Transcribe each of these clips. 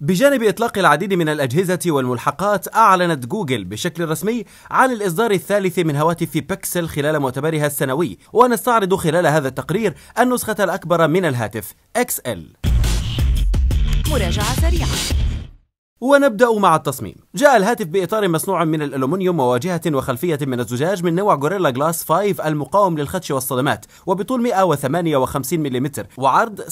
بجانب إطلاق العديد من الأجهزة والملحقات أعلنت جوجل بشكل رسمي عن الإصدار الثالث من هواتف بيكسل خلال مؤتمرها السنوي ونستعرض خلال هذا التقرير النسخة الأكبر من الهاتف XL مراجعة سريعة ونبدأ مع التصميم جاء الهاتف بإطار مصنوع من الألومنيوم وواجهة وخلفية من الزجاج من نوع غوريلا جلاس 5 المقاوم للخدش والصدمات وبطول 158 ملم وعرض 76.7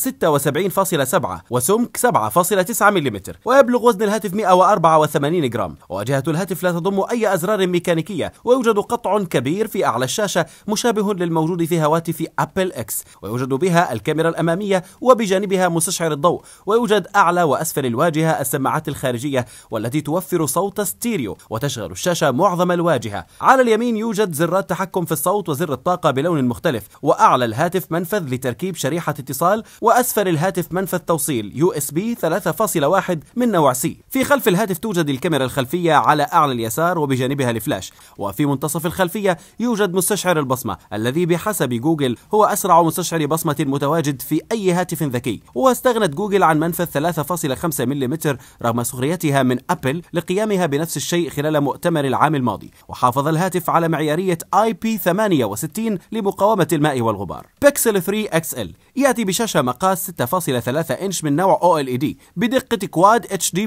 وسمك 7.9 ملم ويبلغ وزن الهاتف 184 جرام وواجهة الهاتف لا تضم أي أزرار ميكانيكية ويوجد قطع كبير في أعلى الشاشة مشابه للموجود في هواتف أبل إكس ويوجد بها الكاميرا الأمامية وبجانبها مستشعر الضوء ويوجد أعلى وأسفل الواجهة السماعات الخارجية الخارجية والتي توفر صوت ستيريو وتشغل الشاشة معظم الواجهة على اليمين يوجد زرات تحكم في الصوت وزر الطاقة بلون مختلف وأعلى الهاتف منفذ لتركيب شريحة اتصال وأسفل الهاتف منفذ توصيل يو اس بي 3.1 من نوع سي في خلف الهاتف توجد الكاميرا الخلفية على أعلى اليسار وبجانبها الفلاش وفي منتصف الخلفية يوجد مستشعر البصمة الذي بحسب جوجل هو أسرع مستشعر بصمة متواجد في أي هاتف ذكي واستغنت جوجل عن منفذ 3.5 ملم رغم سخرية حريتها من أبل لقيامها بنفس الشيء خلال مؤتمر العام الماضي وحافظ الهاتف على معيارية IP68 لمقاومة الماء والغبار بيكسل 3 XL يأتي بشاشة مقاس 6.3 إنش من نوع OLED بدقة Quad HD+,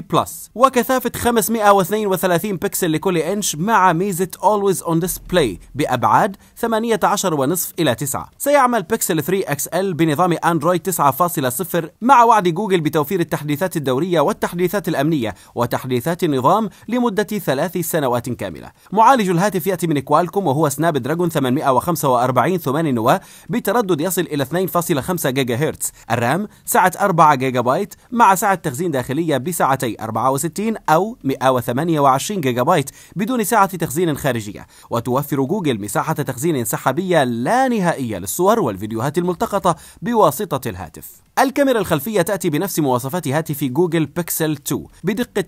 وكثافة 532 بكسل لكل إنش مع ميزة Always On Display بأبعاد 18.5 إلى 9 سيعمل بيكسل 3 XL بنظام أندرويد 9.0 مع وعد جوجل بتوفير التحديثات الدورية والتحديثات الأمنية وتحديثات النظام لمدة ثلاث سنوات كاملة معالج الهاتف يأتي من كوالكوم وهو سناب دراجون 845 ثمان نواة بتردد يصل إلى 2.5 جيجا هرتز الرام سعة 4 جيجا بايت مع سعة تخزين داخلية بسعتي 64 أو 128 جيجا بايت بدون سعة تخزين خارجية وتوفر جوجل مساحة تخزين سحابية لا نهائية للصور والفيديوهات الملتقطة بواسطة الهاتف الكاميرا الخلفية تأتي بنفس مواصفات هاتف جوجل بيكسل 2 بدقة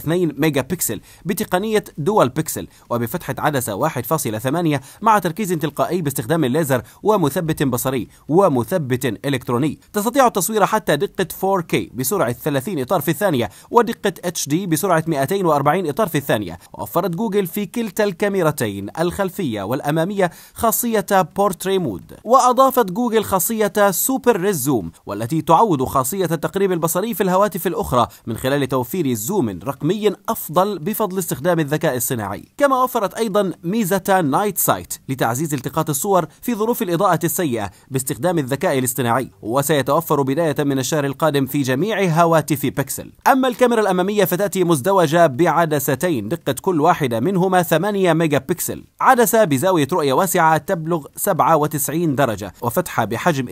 12.2 ميجا بكسل بتقنية دوال بيكسل وبفتحة عدسة 1.8 مع تركيز تلقائي باستخدام الليزر ومثبت بصري ومثبت إلكتروني تستطيع التصوير حتى دقة 4K بسرعة 30 إطار في الثانية ودقة HD بسرعة 240 إطار في الثانية وفرت جوجل في كلتا الكاميرتين الخلفية والأمامية خاصية بورتري مود وأضافت جوجل خاصية سوبر ريزو الزوم والتي تعوض خاصية التقريب البصري في الهواتف الأخرى من خلال توفير زوم رقمي أفضل بفضل استخدام الذكاء الصناعي كما وفرت أيضا ميزة نايت سايت لتعزيز التقاط الصور في ظروف الإضاءة السيئة باستخدام الذكاء الاصطناعي وسيتوفر بداية من الشهر القادم في جميع هواتف بيكسل أما الكاميرا الأمامية فتأتي مزدوجة بعدستين دقة كل واحدة منهما 8 ميجا بكسل عدسة بزاوية رؤية واسعة تبلغ 97 درجة وفتحة بحجم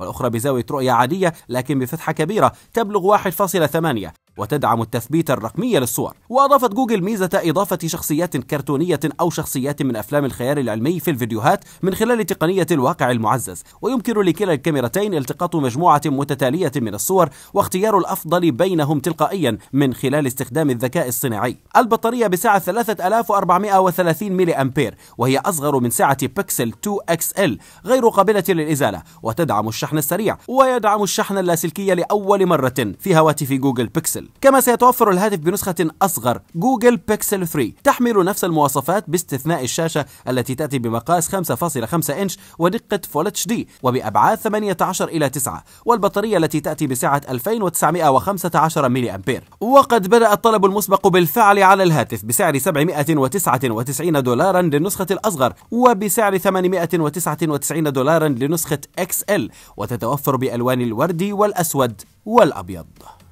2.2 والأخرى بزاوية رؤية عادية لكن بفتحة كبيرة تبلغ 1.8 وتدعم التثبيت الرقمي للصور وأضافت جوجل ميزة إضافة شخصيات كرتونية أو شخصيات من أفلام الخيال العلمي في الفيديوهات من خلال تقنية الواقع المعزز ويمكن لكلا الكاميرتين التقاط مجموعة متتالية من الصور واختيار الأفضل بينهم تلقائيا من خلال استخدام الذكاء الصناعي البطارية بسعة 3430 ميلي أمبير وهي أصغر من سعة بيكسل 2 XL غير قابلة للإزالة وتدعم الشحن السريع ويدعم الشحن اللاسلكي لأول مرة في هواتف جوجل بيكسل جوجل كما سيتوفر الهاتف بنسخة أصغر جوجل بيكسل 3 تحمل نفس المواصفات باستثناء الشاشة التي تأتي بمقاس 5.5 إنش ودقة فول اتش دي وبأبعاد 18 إلى 9 والبطارية التي تأتي بسعة 2915 ملي أمبير وقد بدأ الطلب المسبق بالفعل على الهاتف بسعر 799 دولارا للنسخة الأصغر وبسعر 899 دولارا لنسخة XL وتتوفر بألوان الوردي والأسود والأبيض